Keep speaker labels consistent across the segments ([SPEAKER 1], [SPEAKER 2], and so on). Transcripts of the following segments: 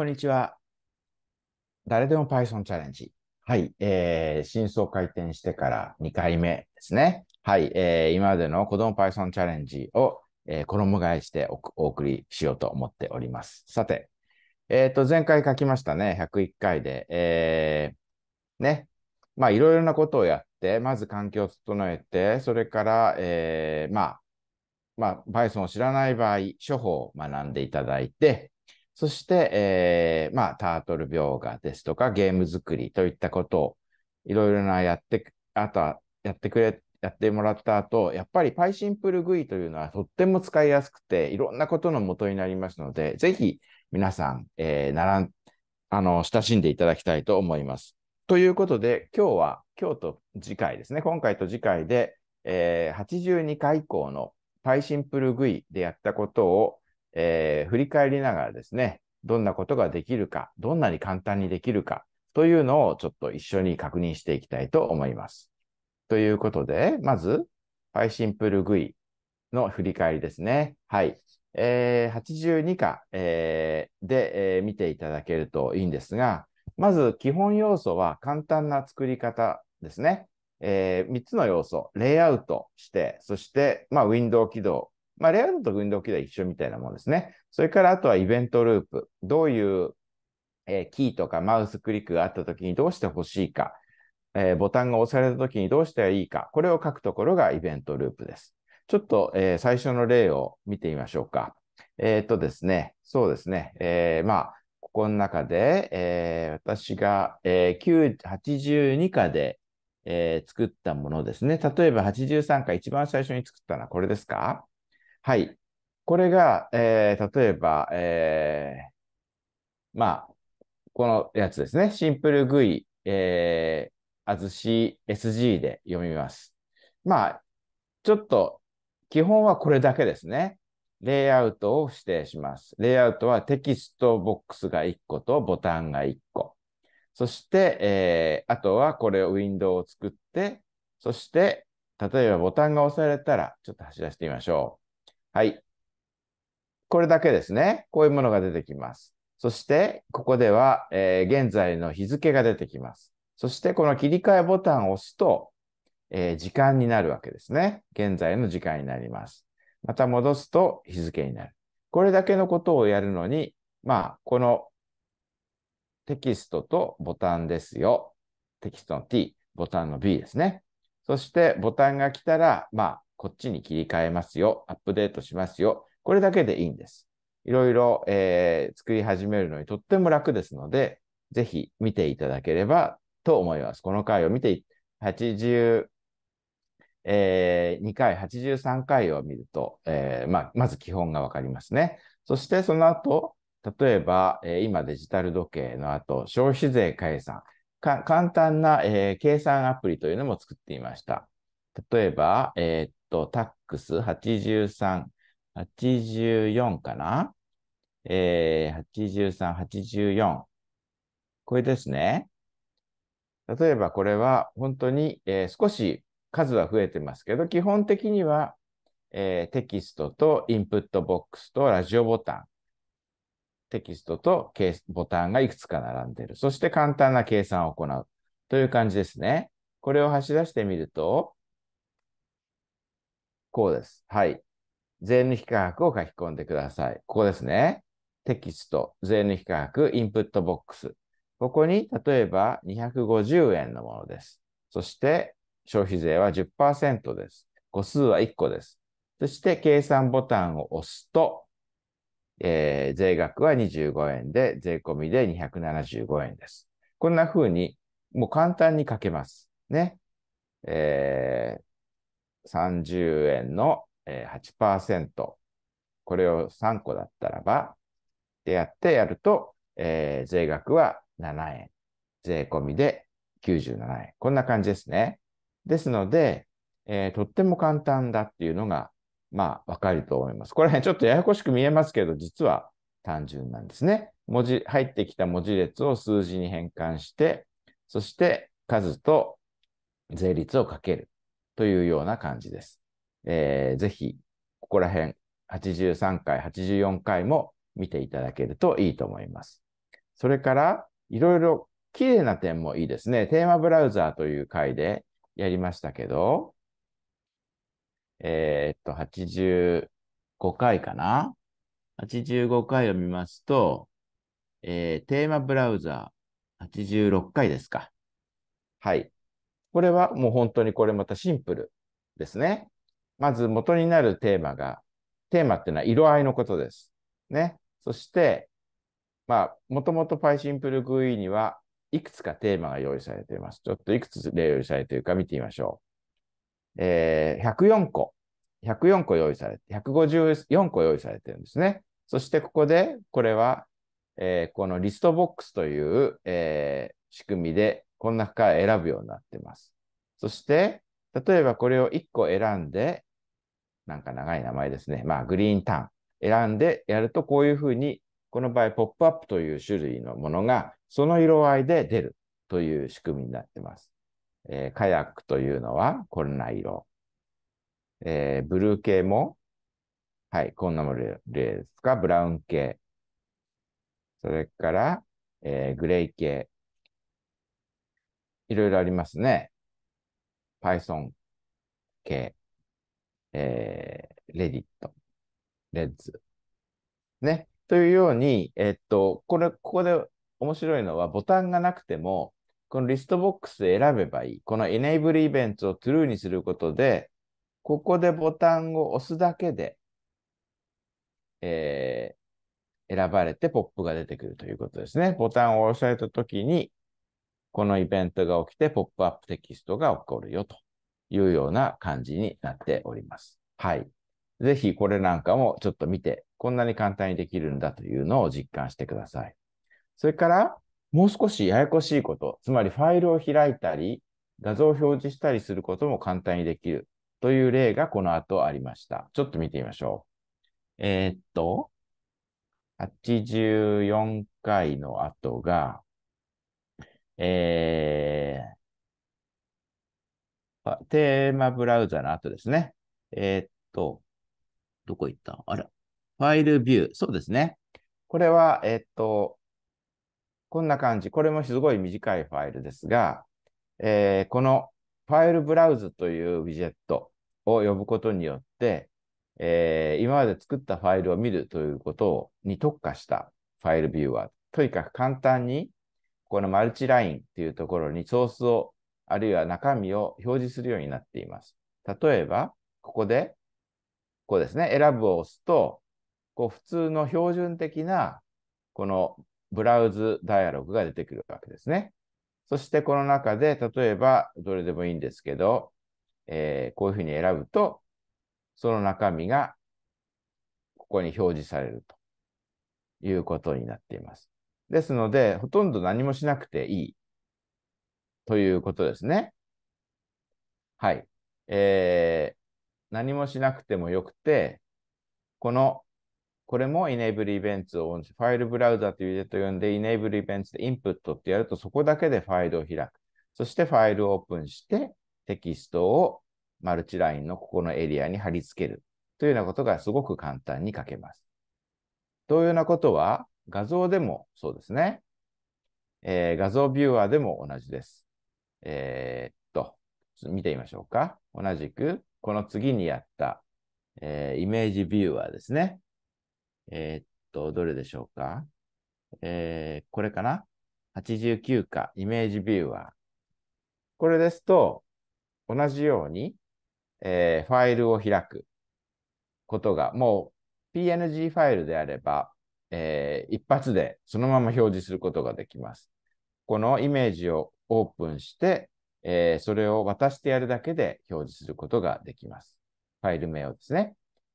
[SPEAKER 1] こんにちは。誰でも Python チャレンジ。はい、えー、真相回転してから2回目ですね。はい、えー、今までの子供 Python チャレンジを、えー、衣替えしてお送りしようと思っております。さて、えっ、ー、と、前回書きましたね、101回で。えー、ね、まあ、いろいろなことをやって、まず環境を整えて、それから、えー、まあ、まあ、Python を知らない場合、処方を学んでいただいて、そして、えー、まあ、タートル描画ですとか、ゲーム作りといったことを、いろいろなやって、あとはやってくれ、やってもらった後、やっぱりパイシンプルグイというのはとっても使いやすくて、いろんなことの元になりますので、ぜひ皆さん、えー、ならん、あの、親しんでいただきたいと思います。ということで、今日は、今日と次回ですね、今回と次回で、えー、82回以降のパイシンプルグイでやったことをえー、振り返りながらですね、どんなことができるか、どんなに簡単にできるかというのをちょっと一緒に確認していきたいと思います。ということで、まず、PySimpleGUI の振り返りですね。はい。えー、82課、えー、で、えー、見ていただけるといいんですが、まず基本要素は簡単な作り方ですね。えー、3つの要素、レイアウトして、そして、まあ、ウィンドウ起動、まあ、レイアウトと運動機では一緒みたいなものですね。それからあとはイベントループ。どういう、えー、キーとかマウスクリックがあったときにどうして欲しいか、えー、ボタンが押されたときにどうしたらいいか、これを書くところがイベントループです。ちょっと、えー、最初の例を見てみましょうか。えっ、ー、とですね、そうですね、えー、まあ、ここの中で、えー、私が、えー、82課で、えー、作ったものですね。例えば83課一番最初に作ったのはこれですかはい。これが、えー、例えば、えー、まあ、このやつですね。シンプルグイ、えー、あずし SG で読みます。まあ、ちょっと、基本はこれだけですね。レイアウトを指定します。レイアウトはテキストボックスが1個とボタンが1個。そして、えー、あとはこれをウィンドウを作って、そして、例えばボタンが押されたら、ちょっと走らせてみましょう。はい。これだけですね。こういうものが出てきます。そして、ここでは、えー、現在の日付が出てきます。そして、この切り替えボタンを押すと、えー、時間になるわけですね。現在の時間になります。また戻すと日付になる。これだけのことをやるのに、まあ、このテキストとボタンですよ。テキストの t、ボタンの b ですね。そしてボタンが来たら、まあ、こっちに切り替えますよ、アップデートしますよ、これだけでいいんです。いろいろ、えー、作り始めるのにとっても楽ですので、ぜひ見ていただければと思います。この回を見て、80、えー、2回、83回を見ると、えーまあ、まず基本がわかりますね。そしてその後、例えば、えー、今デジタル時計の後、消費税解散。簡単な、えー、計算アプリというのも作っていました。例えば、えー、っと、タックス83、84かなえー、83、84。これですね。例えばこれは本当に、えー、少し数は増えてますけど、基本的には、えー、テキストとインプットボックスとラジオボタン。テキストとボタンがいくつか並んでいる。そして簡単な計算を行うという感じですね。これを走らせてみると、こうです。はい。税抜き価格を書き込んでください。ここですね。テキスト、税抜き価格、インプットボックス。ここに、例えば250円のものです。そして、消費税は10%です。個数は1個です。そして、計算ボタンを押すと、えー、税額は25円で、税込みで275円です。こんな風に、もう簡単に書けます。ね。えー、30円の8%、これを3個だったらば、でやってやると、えー、税額は7円、税込みで97円。こんな感じですね。ですので、えー、とっても簡単だっていうのが、まあ、わかると思います。これ、ね、ちょっとややこしく見えますけど、実は単純なんですね。文字、入ってきた文字列を数字に変換して、そして数と税率をかける。というような感じです。えー、ぜひ、ここら辺、83回、84回も見ていただけるといいと思います。それから、いろいろ綺麗な点もいいですね。テーマブラウザーという回でやりましたけど、えー、っと、85回かな ?85 回を見ますと、えー、テーマブラウザー86回ですか。はい。これはもう本当にこれまたシンプルですね。まず元になるテーマが、テーマっていうのは色合いのことです。ね。そして、まあ、もともと PySimpleGUI にはいくつかテーマが用意されています。ちょっといくつ例用意されているか見てみましょう。えー、104個。104個用意されて、154個用意されてるんですね。そしてここで、これは、えー、このリストボックスという、えー、仕組みでこな中から選ぶようになってます。そして、例えばこれを1個選んで、なんか長い名前ですね。まあ、グリーンターン。選んでやると、こういうふうに、この場合、ポップアップという種類のものが、その色合いで出るという仕組みになってます。えー、カヤックというのは、こんな色。えー、ブルー系も、はい、こんなものですか。ブラウン系。それから、えー、グレー系。いろいろありますね。Python 系、えー、Reddit、Reds。ね。というように、えっと、これ、ここで面白いのは、ボタンがなくても、このリストボックスで選べばいい。この Enable Event を True にすることで、ここでボタンを押すだけで、えー、選ばれてポップが出てくるということですね。ボタンを押さえたときに、このイベントが起きて、ポップアップテキストが起こるよというような感じになっております。はい。ぜひこれなんかもちょっと見て、こんなに簡単にできるんだというのを実感してください。それから、もう少しややこしいこと、つまりファイルを開いたり、画像を表示したりすることも簡単にできるという例がこの後ありました。ちょっと見てみましょう。えー、っと、84回の後が、えー、テーマブラウザの後ですね。えー、っと、どこ行ったあら。ファイルビュー。そうですね。これは、えー、っと、こんな感じ。これもすごい短いファイルですが、えー、このファイルブラウズというウィジェットを呼ぶことによって、えー、今まで作ったファイルを見るということに特化したファイルビューは、とにかく簡単にこのマルチラインっていうところにソースを、あるいは中身を表示するようになっています。例えば、ここで、こうですね、選ぶを押すと、こう普通の標準的な、このブラウズダイアログが出てくるわけですね。そしてこの中で、例えば、どれでもいいんですけど、えー、こういうふうに選ぶと、その中身がここに表示されるということになっています。ですので、ほとんど何もしなくていいということですね。はい。えー、何もしなくてもよくて、この、これも Enable Events をファイルブラウザというと呼んで Enable Events でインプットってやるとそこだけでファイルを開く。そしてファイルをオープンしてテキストをマルチラインのここのエリアに貼り付けるというようなことがすごく簡単に書けます。というようなことは、画像でもそうですね。えー、画像ビューアーでも同じです。えー、っと、見てみましょうか。同じく、この次にやった、えー、イメージビューアーですね。えっと、どれでしょうか。えこれかな。89か、イメージビューアー。これですと、同じように、えファイルを開くことが、もう PNG ファイルであれば、えー、一発でそのまま表示することができます。このイメージをオープンして、えー、それを渡してやるだけで表示することができます。ファイル名をですね。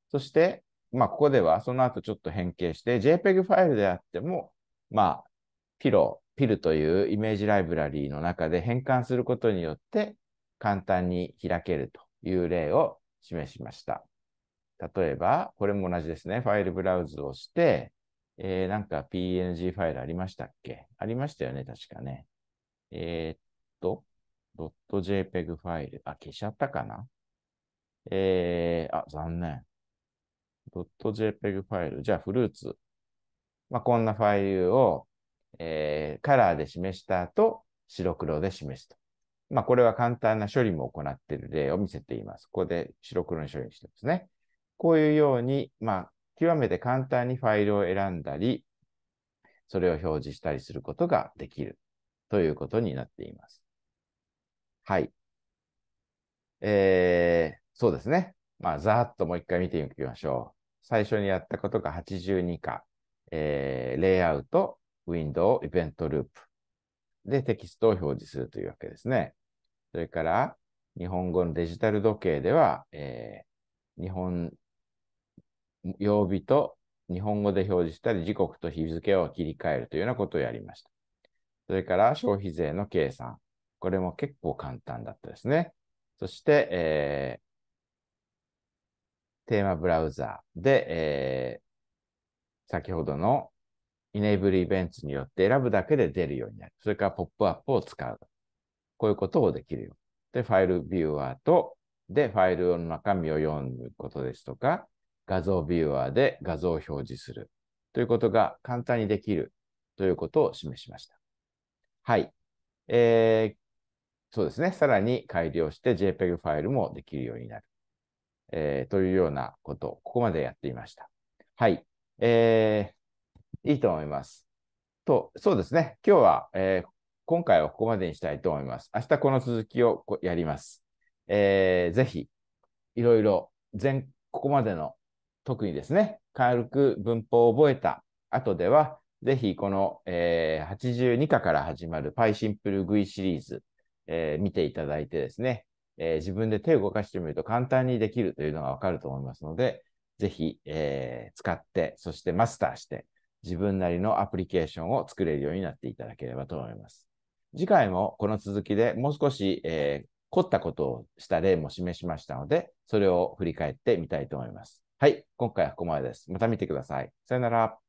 [SPEAKER 1] そして、まあ、ここではその後ちょっと変形して JPEG ファイルであっても、まあ、ピロ、ピルというイメージライブラリーの中で変換することによって簡単に開けるという例を示しました。例えば、これも同じですね。ファイルブラウズをして、えー、なんか PNG ファイルありましたっけありましたよね、確かね。えー、っと、.jpeg ファイル。あ、消しちゃったかなえー、あ、残念。.jpeg ファイル。じゃあ、フルーツ。まあ、こんなファイルを、えー、カラーで示した後、白黒で示すと。まあ、これは簡単な処理も行っている例を見せています。ここで白黒に処理してますね。こういうように、まあ、極めて簡単にファイルを選んだり、それを表示したりすることができるということになっています。はい。えー、そうですね。まあ、ざーっともう一回見ていきましょう。最初にやったことが82か、えー、レイアウト、ウィンドウ、イベントループ。で、テキストを表示するというわけですね。それから、日本語のデジタル時計では、えー、日本曜日と日本語で表示したり、時刻と日付を切り替えるというようなことをやりました。それから消費税の計算。これも結構簡単だったですね。そして、えー、テーマブラウザーで、えー、先ほどのイネーブルイベントによって選ぶだけで出るようになる。それからポップアップを使う。こういうことをできるよ。で、ファイルビューアーと、で、ファイルの中身を読むことですとか、画像ビューアーで画像を表示するということが簡単にできるということを示しました。はい。えー、そうですね。さらに改良して JPEG ファイルもできるようになる。えー、というようなこと、ここまでやっていました。はい。えー、いいと思います。と、そうですね。今日は、えー、今回はここまでにしたいと思います。明日この続きをやります。えー、ぜひ、いろいろ、全、ここまでの特にですね、軽く文法を覚えた後では、ぜひこの、えー、82課から始まる Py シンプル GUI シリーズ、えー、見ていただいてですね、えー、自分で手を動かしてみると簡単にできるというのがわかると思いますので、ぜひ、えー、使って、そしてマスターして、自分なりのアプリケーションを作れるようになっていただければと思います。次回もこの続きでもう少し、えー、凝ったことをした例も示しましたので、それを振り返ってみたいと思います。はい、今回はここまでです。また見てください。さよなら。